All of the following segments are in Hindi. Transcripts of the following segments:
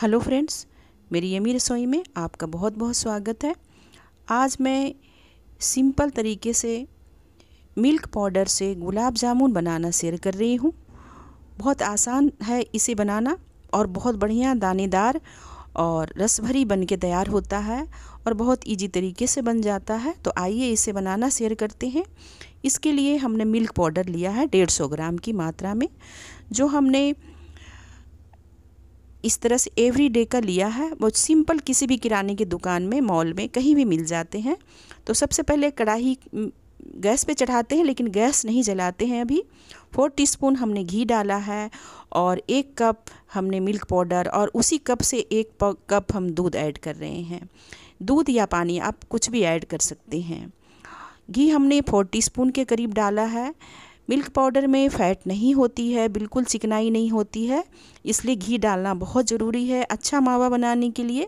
हेलो फ्रेंड्स मेरी यमी रसोई में आपका बहुत बहुत स्वागत है आज मैं सिंपल तरीके से मिल्क पाउडर से गुलाब जामुन बनाना शेयर कर रही हूँ बहुत आसान है इसे बनाना और बहुत बढ़िया दानेदार और रस भरी बन के तैयार होता है और बहुत इजी तरीके से बन जाता है तो आइए इसे बनाना शेयर करते हैं इसके लिए हमने मिल्क पाउडर लिया है डेढ़ सौ ग्राम की मात्रा में जो हमने इस तरह से एवरी डे का लिया है वो सिंपल किसी भी किराने की दुकान में मॉल में कहीं भी मिल जाते हैं तो सबसे पहले कढ़ाही गैस पे चढ़ाते हैं लेकिन गैस नहीं जलाते हैं अभी फोर टीस्पून हमने घी डाला है और एक कप हमने मिल्क पाउडर और उसी कप से एक कप हम दूध ऐड कर रहे हैं दूध या पानी आप कुछ भी ऐड कर सकते हैं घी हमने फोर टीस्पून के करीब डाला है मिल्क पाउडर में फ़ैट नहीं होती है बिल्कुल चिकनाई नहीं होती है इसलिए घी डालना बहुत ज़रूरी है अच्छा मावा बनाने के लिए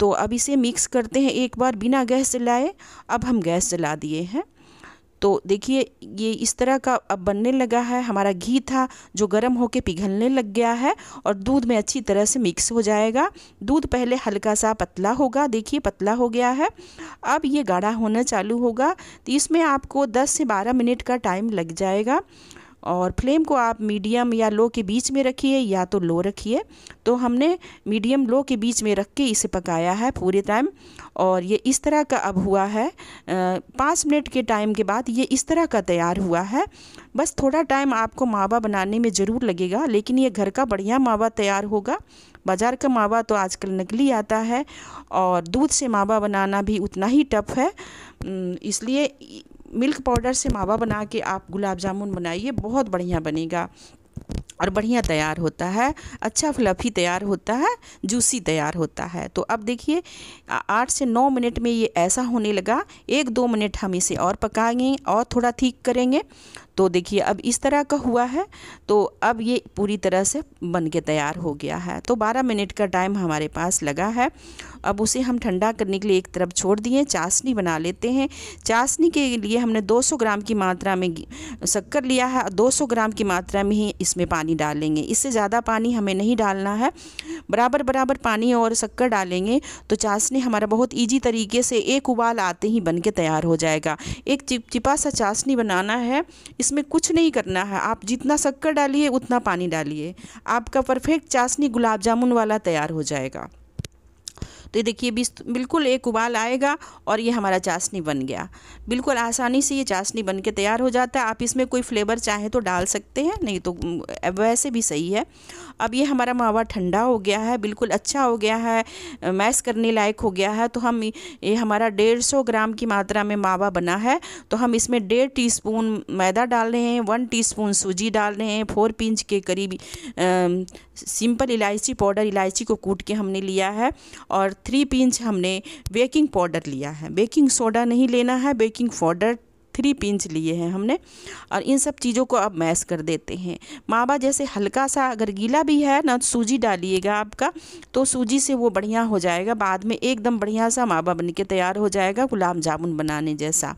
तो अब इसे मिक्स करते हैं एक बार बिना गैस जलाए अब हम गैस जला दिए हैं तो देखिए ये इस तरह का अब बनने लगा है हमारा घी था जो गर्म होके पिघलने लग गया है और दूध में अच्छी तरह से मिक्स हो जाएगा दूध पहले हल्का सा पतला होगा देखिए पतला हो गया है अब ये गाढ़ा होना चालू होगा तो इसमें आपको 10 से 12 मिनट का टाइम लग जाएगा और फ्लेम को आप मीडियम या लो के बीच में रखिए या तो लो रखिए तो हमने मीडियम लो के बीच में रख के इसे पकाया है पूरे टाइम और ये इस तरह का अब हुआ है पाँच मिनट के टाइम के बाद ये इस तरह का तैयार हुआ है बस थोड़ा टाइम आपको मावा बनाने में ज़रूर लगेगा लेकिन ये घर का बढ़िया मावा तैयार होगा बाज़ार का मावा तो आजकल नकली आता है और दूध से मावा बनाना भी उतना ही टफ है इसलिए मिल्क पाउडर से मावा बना के आप गुलाब जामुन बनाइए बहुत बढ़िया बनेगा और बढ़िया तैयार होता है अच्छा फ्लफी तैयार होता है जूसी तैयार होता है तो अब देखिए आठ से नौ मिनट में ये ऐसा होने लगा एक दो मिनट हम इसे और पकाएंगे और थोड़ा ठीक करेंगे तो देखिए अब इस तरह का हुआ है तो अब ये पूरी तरह से बन के तैयार हो गया है तो 12 मिनट का टाइम हमारे पास लगा है अब उसे हम ठंडा करने के लिए एक तरफ छोड़ दिए चाशनी बना लेते हैं चाशनी के लिए हमने 200 ग्राम की मात्रा में शक्कर लिया है 200 ग्राम की मात्रा में ही इसमें पानी डालेंगे इससे ज़्यादा पानी हमें नहीं डालना है बराबर बराबर पानी और शक्कर डालेंगे तो चाशनी हमारा बहुत ईजी तरीके से एक उबाल आते ही बन के तैयार हो जाएगा एक चिपचिपा सा चाशनी बनाना है इसमें कुछ नहीं करना है आप जितना शक्कर डालिए उतना पानी डालिए आपका परफेक्ट चाशनी गुलाब जामुन वाला तैयार हो जाएगा तो ये देखिए बिल्कुल एक उबाल आएगा और ये हमारा चाशनी बन गया बिल्कुल आसानी से ये चाशनी बन के तैयार हो जाता है आप इसमें कोई फ्लेवर चाहे तो डाल सकते हैं नहीं तो वैसे भी सही है अब ये हमारा मावा ठंडा हो गया है बिल्कुल अच्छा हो गया है मैश करने लायक हो गया है तो हम ये हमारा डेढ़ सौ ग्राम की मात्रा में मावा बना है तो हम इसमें डेढ़ स्पून मैदा डाल रहे हैं वन स्पून सूजी डाल रहे हैं फोर पिंच के करीब सिंपल इलायची पाउडर इलायची को कूट के हमने लिया है और थ्री पिंच हमने बेकिंग पाउडर लिया है बेकिंग सोडा नहीं लेना है बेकिंग पाउडर थ्री पिंच लिए हैं हमने और इन सब चीज़ों को अब मैश कर देते हैं मावा जैसे हल्का सा अगर गीला भी है ना तो सूजी डालिएगा आपका तो सूजी से वो बढ़िया हो जाएगा बाद में एकदम बढ़िया सा मावा बन के तैयार हो जाएगा गुलाब जामुन बनाने जैसा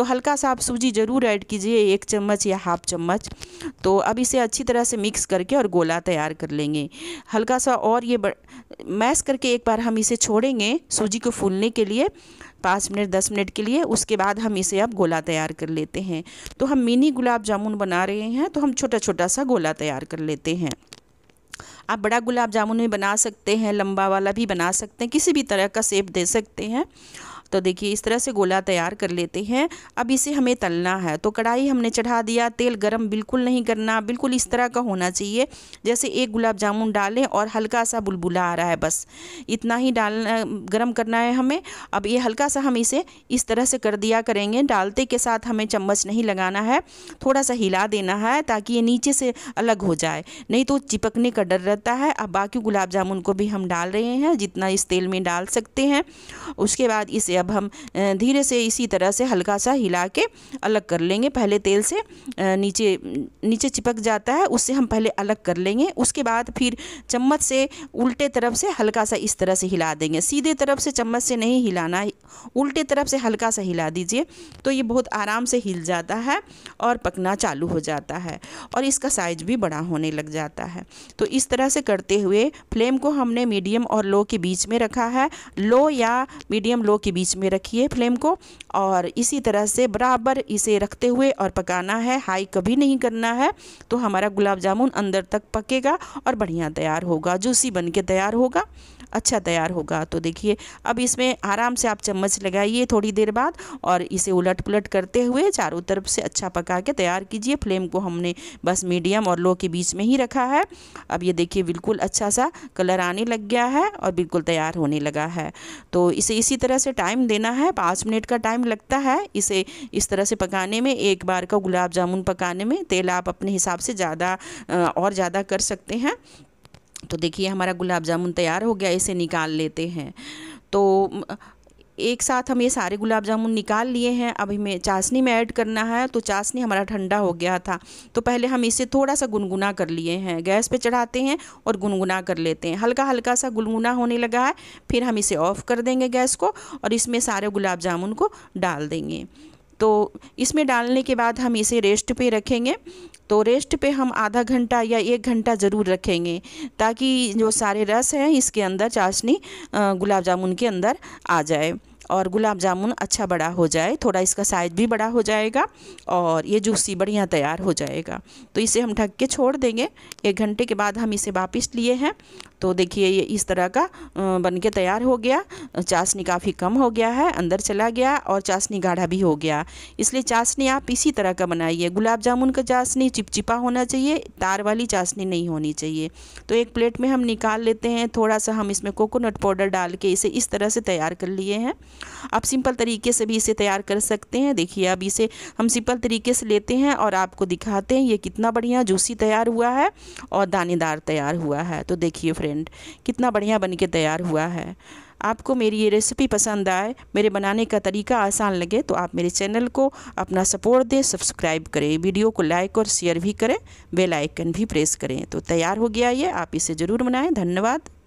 तो हल्का सा आप सूजी ज़रूर ऐड कीजिए एक चम्मच या हाफ चम्मच तो अब इसे अच्छी तरह से मिक्स करके और गोला तैयार कर लेंगे हल्का सा और ये मैश करके एक बार हम इसे छोड़ेंगे सूजी को फूलने के लिए पाँच मिनट दस मिनट के लिए उसके बाद हम इसे अब गोला तैयार कर लेते हैं तो हम मिनी गुलाब जामुन बना रहे हैं तो हम छोटा छोटा सा गोला तैयार कर लेते हैं आप बड़ा गुलाब जामुन भी बना सकते हैं लंबा वाला भी बना सकते हैं किसी भी तरह का सेप दे सकते हैं तो देखिए इस तरह से गोला तैयार कर लेते हैं अब इसे हमें तलना है तो कढ़ाई हमने चढ़ा दिया तेल गर्म बिल्कुल नहीं करना बिल्कुल इस तरह का होना चाहिए जैसे एक गुलाब जामुन डालें और हल्का सा बुलबुला आ रहा है बस इतना ही डालना गर्म करना है हमें अब ये हल्का सा हम इसे इस तरह से कर दिया करेंगे डालते के साथ हमें चम्मच नहीं लगाना है थोड़ा सा हिला देना है ताकि ये नीचे से अलग हो जाए नहीं तो चिपकने का डर रहता है अब बाकी गुलाब जामुन को भी हम डाल रहे हैं जितना इस तेल में डाल सकते हैं उसके बाद इसे अब हम धीरे से इसी तरह से हल्का सा हिला के अलग कर लेंगे पहले तेल से नीचे नीचे चिपक जाता है उससे हम पहले अलग कर लेंगे उसके बाद फिर चम्मच से उल्टे तरफ से हल्का सा इस तरह से हिला देंगे सीधे तरफ से चम्मच से नहीं हिलाना उल्टे तरफ से हल्का सा हिला दीजिए तो ये बहुत आराम से हिल जाता है और पकना चालू हो जाता है और इसका साइज भी बड़ा होने लग जाता है तो इस तरह से करते हुए फ्लेम को हमने मीडियम और लो के बीच में रखा है लो या मीडियम लो के बीच बीच में रखिए फ्लेम को और इसी तरह से बराबर इसे रखते हुए और पकाना है हाई कभी नहीं करना है तो हमारा गुलाब जामुन अंदर तक पकेगा और बढ़िया तैयार होगा जूसी बन के तैयार होगा अच्छा तैयार होगा तो देखिए अब इसमें आराम से आप चम्मच लगाइए थोड़ी देर बाद और इसे उलट पुलट करते हुए चारों तरफ से अच्छा पका के तैयार कीजिए फ्लेम को हमने बस मीडियम और लो के बीच में ही रखा है अब ये देखिए बिल्कुल अच्छा सा कलर आने लग गया है और बिल्कुल तैयार होने लगा है तो इसे इसी तरह से टाइम देना है पाँच मिनट का टाइम लगता है इसे इस तरह से पकाने में एक बार का गुलाब जामुन पकाने में तेल आप अपने हिसाब से ज़्यादा और ज़्यादा कर सकते हैं तो देखिए हमारा गुलाब जामुन तैयार हो गया इसे निकाल लेते हैं तो एक साथ हम ये सारे गुलाब जामुन निकाल लिए हैं अभी हमें चाशनी में ऐड करना है तो चाशनी हमारा ठंडा हो गया था तो पहले हम इसे थोड़ा सा गुनगुना कर लिए हैं गैस पे चढ़ाते हैं और गुनगुना कर लेते हैं हल्का हल्का सा गुनगुना होने लगा है फिर हम इसे ऑफ़ कर देंगे गैस को और इसमें सारे गुलाब जामुन को डाल देंगे तो इसमें डालने के बाद हम इसे रेस्ट पर रखेंगे तो रेस्ट पे हम आधा घंटा या एक घंटा ज़रूर रखेंगे ताकि जो सारे रस हैं इसके अंदर चाशनी गुलाब जामुन के अंदर आ जाए और गुलाब जामुन अच्छा बड़ा हो जाए थोड़ा इसका साइज भी बड़ा हो जाएगा और ये जूसी बढ़िया तैयार हो जाएगा तो इसे हम ढक के छोड़ देंगे एक घंटे के बाद हम इसे वापस लिए हैं तो देखिए ये इस तरह का बन के तैयार हो गया चाशनी काफ़ी कम हो गया है अंदर चला गया और चाशनी गाढ़ा भी हो गया इसलिए चाशनी आप इसी तरह का बनाइए गुलाब जामुन का चाशनी चिपचिपा होना चाहिए तार वाली चाशनी नहीं होनी चाहिए तो एक प्लेट में हम निकाल लेते हैं थोड़ा सा हम इसमें कोकोनट पाउडर डाल के इसे इस तरह से तैयार कर लिए हैं आप सिंपल तरीके से भी इसे तैयार कर सकते हैं देखिए अब इसे हम सिंपल तरीके से लेते हैं और आपको दिखाते हैं ये कितना बढ़िया जूसी तैयार हुआ है और दानेदार तैयार हुआ है तो देखिए फ्रेंड कितना बढ़िया बन के तैयार हुआ है आपको मेरी ये रेसिपी पसंद आए मेरे बनाने का तरीका आसान लगे तो आप मेरे चैनल को अपना सपोर्ट दें सब्सक्राइब करें वीडियो को लाइक और शेयर भी करें बेल आइकन भी प्रेस करें तो तैयार हो गया ये आप इसे ज़रूर बनाएं धन्यवाद